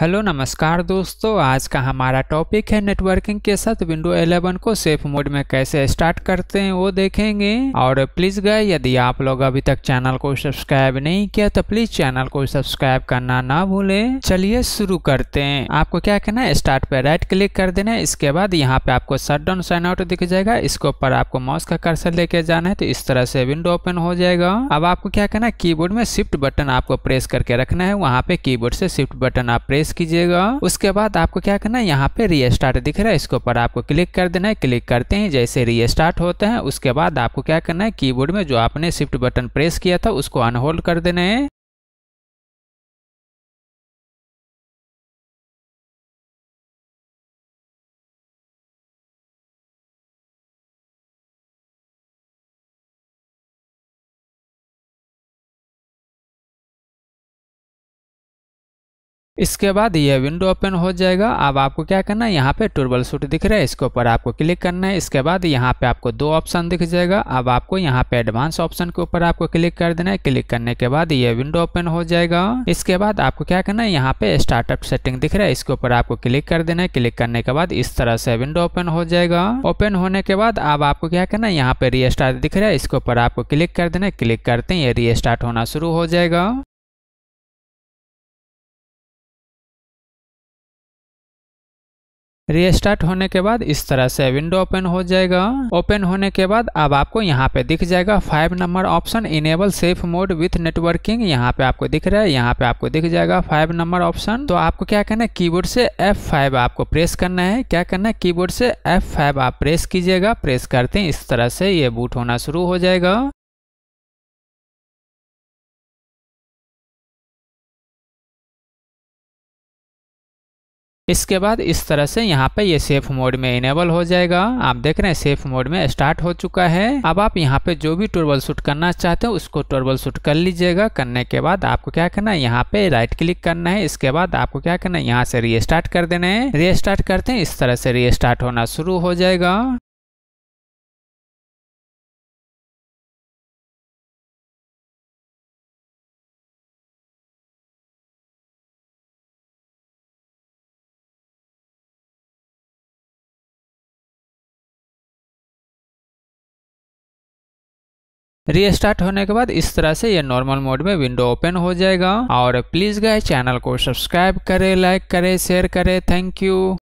hello नमस्कार दोस्तों आज का हमारा टॉपिक है नेटवर्किंग के साथ विंडो 11 को सेफ मोड में कैसे स्टार्ट करते हैं वो देखेंगे और प्लीज गए यदि आप लोग अभी तक चैनल को सब्सक्राइब नहीं किया तो प्लीज चैनल को सब्सक्राइब करना ना भूलें चलिए शुरू करते हैं आपको क्या करना है स्टार्ट पे राइट क्लिक कर देना है इसके बाद यहाँ पे आपको शट डाउन साइन आउट दिख जाएगा इसके ऊपर आपको माउस का कर्सर लेके जाना है तो इस तरह से विंडो ओपन हो जाएगा अब आपको क्या करना है की में शिफ्ट बटन आपको प्रेस करके रखना है वहाँ पे की से शिफ्ट बटन आप प्रेस प्रेस कीजिएगा उसके बाद आपको क्या करना है यहाँ पे रीस्टार्ट दिख रहा है इसके ऊपर आपको क्लिक कर देना है क्लिक करते ही जैसे रीस्टार्ट होते हैं उसके बाद आपको क्या करना है कीबोर्ड में जो आपने शिफ्ट बटन प्रेस किया था उसको अनहोल्ड कर देना है इसके बाद ये विंडो ओपन हो जाएगा अब आपको क्या करना है यहाँ पे टूरबल सूट दिख रहा है इसके ऊपर आपको क्लिक करना है इसके बाद यहाँ पे आपको दो ऑप्शन दिख जाएगा अब आपको यहाँ पे एडवांस ऑप्शन के ऊपर आपको क्लिक कर देना है क्लिक करने के बाद ये विंडो ओपन हो जाएगा इसके बाद आपको क्या करना है यहाँ पे स्टार्टअप सेटिंग दिख रहा है इसके ऊपर आपको क्लिक कर देना है क्लिक करने के बाद इस तरह से विंडो ओपन हो जाएगा ओपन होने के बाद अब आपको क्या करना है यहाँ पे रिस्टार्ट दिख रहा है इसके ऊपर आपको क्लिक कर देना है क्लिक करते हैं ये रिस्टार्ट होना शुरू हो जाएगा रिस्टार्ट होने के बाद इस तरह से विंडो ओपन हो जाएगा ओपन होने के बाद अब आपको यहाँ पे दिख जाएगा five number option enable safe mode with networking यहाँ पे आपको दिख रहा है यहाँ पे आपको दिख जाएगा फाइव नंबर ऑप्शन तो आपको क्या करना है कीबोर्ड से F5 आपको प्रेस करना है क्या करना है कीबोर्ड से F5 आप प्रेस कीजिएगा प्रेस करते हैं इस तरह से ये बूट होना शुरू हो जाएगा इसके बाद इस तरह से यहाँ पे ये सेफ मोड में इनेबल हो जाएगा आप देख रहे हैं सेफ मोड में स्टार्ट हो चुका है अब आप यहाँ पे जो भी ट्रबल शूट करना चाहते हो उसको ट्रबल शूट कर लीजिएगा करने के बाद आपको क्या करना है यहाँ पे राइट क्लिक करना है इसके बाद आपको क्या करना है यहाँ से रीस्टार्ट कर देना है रीस्टार्ट करते हैं इस तरह से रीस्टार्ट होना शुरू हो जाएगा रीस्टार्ट होने के बाद इस तरह से ये नॉर्मल मोड में विंडो ओपन हो जाएगा और प्लीज गए चैनल को सब्सक्राइब करें लाइक करें शेयर करें थैंक यू